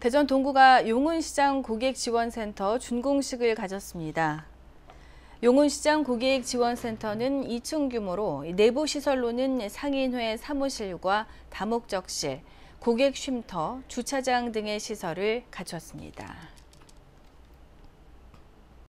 대전 동구가 용운시장 고객지원센터 준공식을 가졌습니다. 용운시장 고객지원센터는 2층 규모로 내부 시설로는 상인회 사무실과 다목적실, 고객쉼터, 주차장 등의 시설을 갖췄습니다.